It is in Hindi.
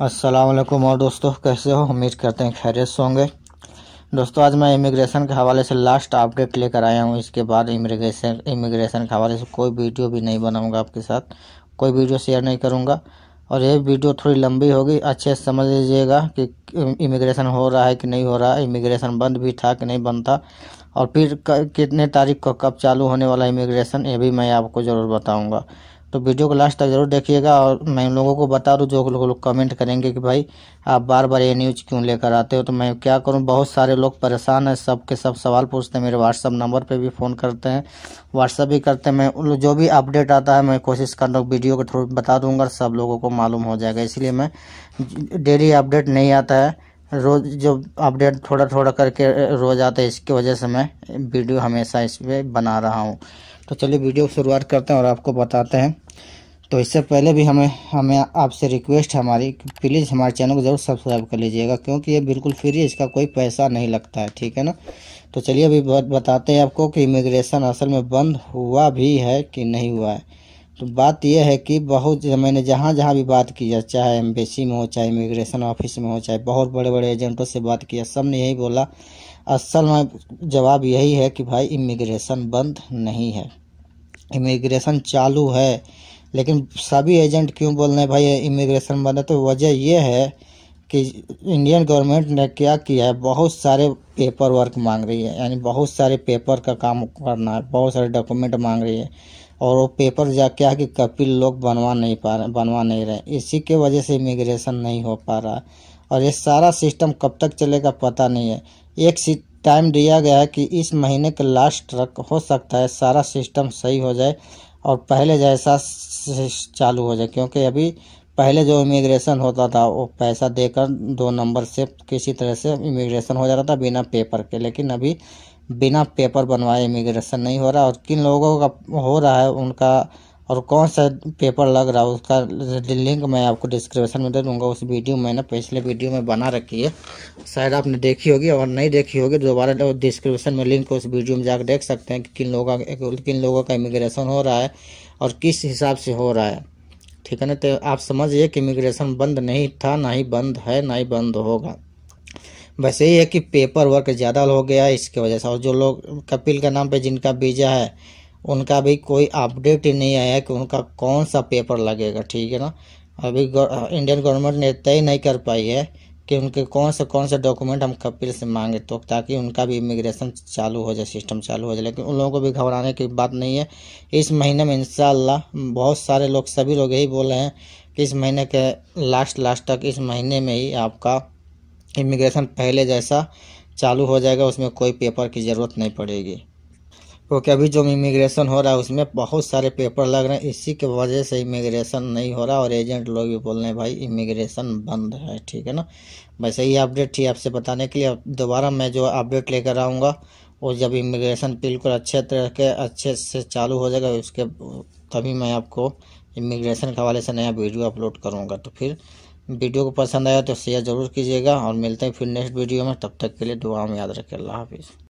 असलम और दोस्तों कैसे हो उम्मीद करते हैं खैरियत से होंगे दोस्तों आज मैं इमिग्रेशन के हवाले से लास्ट अपडेट लेकर आया हूँ इसके बाद इमिग्रेशन इमिग्रेशन के हवाले से कोई वीडियो भी नहीं बनाऊँगा आपके साथ कोई वीडियो शेयर नहीं करूँगा और ये वीडियो थोड़ी लंबी होगी अच्छे से समझ लीजिएगा कि इमिग्रेशन हो रहा है कि नहीं हो रहा है इमिग्रेशन बंद भी था कि नहीं बंद था और फिर कितने तारीख को कब चालू होने वाला इमिग्रेशन ये भी मैं आपको ज़रूर बताऊँगा तो वीडियो को लास्ट तक जरूर देखिएगा और मैं उन लोगों को बता दूँ जो लोग कमेंट करेंगे कि भाई आप बार बार ये न्यूज़ क्यों लेकर आते हो तो मैं क्या करूं बहुत सारे लोग परेशान हैं सब के सब सवाल पूछते हैं मेरे व्हाट्सअप नंबर पे भी फ़ोन करते हैं व्हाट्सअप भी करते हैं मैं जो भी अपडेट आता है मैं कोशिश कर रहा हूँ वीडियो के थ्रू बता दूँगा सब लोगों को मालूम हो जाएगा इसलिए मैं डेली अपडेट नहीं आता है रोज़ जो अपडेट थोड़ा थोड़ा करके रोज़ आता है इसकी वजह से मैं वीडियो हमेशा इस पर बना रहा हूँ तो चलिए वीडियो शुरुआत करते हैं और आपको बताते हैं तो इससे पहले भी हमें हमें आपसे रिक्वेस्ट है हमारी प्लीज़ हमारे चैनल को ज़रूर सब्सक्राइब कर लीजिएगा क्योंकि ये बिल्कुल फ्री है इसका कोई पैसा नहीं लगता है ठीक है ना तो चलिए अभी बताते हैं आपको कि इमिग्रेशन असल में बंद हुआ भी है कि नहीं हुआ है तो बात यह है कि बहुत मैंने जहाँ जहाँ भी बात की जाए चाहे एम्बेसी में हो चाहे इमिग्रेशन ऑफिस में हो चाहे बहुत बड़े बड़े एजेंटों से बात किया सब ने यही बोला असल में जवाब यही है कि भाई इमिग्रेशन बंद नहीं है इमिग्रेशन चालू है लेकिन सभी एजेंट क्यों बोल रहे हैं भाई इमिग्रेशन बंद है तो वजह यह है कि इंडियन गवर्नमेंट ने क्या किया है बहुत सारे पेपर वर्क मांग रही है यानी बहुत सारे पेपर का काम करना है बहुत सारे डॉक्यूमेंट मांग रही है और वो पेपर जा क्या कि कपिल लोग बनवा नहीं पा रहे बनवा नहीं रहे इसी के वजह से इमिग्रेशन नहीं हो पा रहा और ये सारा सिस्टम कब तक चलेगा पता नहीं है एक सीट टाइम दिया गया है कि इस महीने के लास्ट तक हो सकता है सारा सिस्टम सही हो जाए और पहले जैसा चालू हो जाए क्योंकि अभी पहले जो इमिग्रेशन होता था वो पैसा देकर दो नंबर से किसी तरह से इमिग्रेशन हो जा रहा था बिना पेपर के लेकिन अभी बिना पेपर बनवाए इमिग्रेशन नहीं हो रहा और किन लोगों का हो रहा है उनका और कौन सा पेपर लग रहा है उसका लिंक मैं आपको डिस्क्रिप्शन में दे दूंगा उस वीडियो मैंने पिछले वीडियो में बना रखी है शायद आपने देखी होगी और नहीं देखी होगी दोबारा डिस्क्रिप्शन तो में लिंक उस वीडियो में जाकर देख सकते हैं कि किन लोगों किन लोगों का इमिग्रेशन हो रहा है और किस हिसाब से हो रहा है ठीक है ना तो आप समझिए कि इमिग्रेशन बंद नहीं था ना ही बंद है ना ही बंद होगा बस यही है कि पेपर वर्क ज़्यादा हो गया है इसकी वजह से और जो लोग कपिल के नाम पर जिनका वीज़ा है उनका भी कोई अपडेट ही नहीं आया कि उनका कौन सा पेपर लगेगा ठीक है ना अभी इंडियन गवर्नमेंट ने तय नहीं कर पाई है कि उनके कौन से कौन से डॉक्यूमेंट हम कपिल से मांगे तो ताकि उनका भी इमिग्रेशन चालू हो जाए सिस्टम चालू हो जाए लेकिन उन लोगों को भी घबराने की बात नहीं है इस महीने में इंशाल्लाह बहुत सारे लोग सभी लोग यही बोल रहे हैं कि इस महीने के लास्ट लास्ट तक इस महीने में ही आपका इमिग्रेशन पहले जैसा चालू हो जाएगा उसमें कोई पेपर की ज़रूरत नहीं पड़ेगी क्योंकि अभी जो इमिग्रेशन हो रहा है उसमें बहुत सारे पेपर लग रहे हैं इसी के वजह से इमिग्रेशन नहीं हो रहा और एजेंट लोग भी बोल रहे हैं भाई इमिग्रेशन बंद है ठीक है ना वैसे ही अपडेट थी आपसे बताने के लिए दोबारा मैं जो अपडेट लेकर आऊँगा और जब इमिग्रेशन बिल्कुल अच्छे तरह के अच्छे से चालू हो जाएगा उसके तभी मैं आपको इमिग्रेशन के हवाले से नया वीडियो अपलोड करूँगा तो फिर वीडियो को पसंद आया तो शेयर ज़रूर कीजिएगा और मिलते हैं फिर नेक्स्ट वीडियो में तब तक के लिए दुआ में याद रखें अल्लाह हाफिज़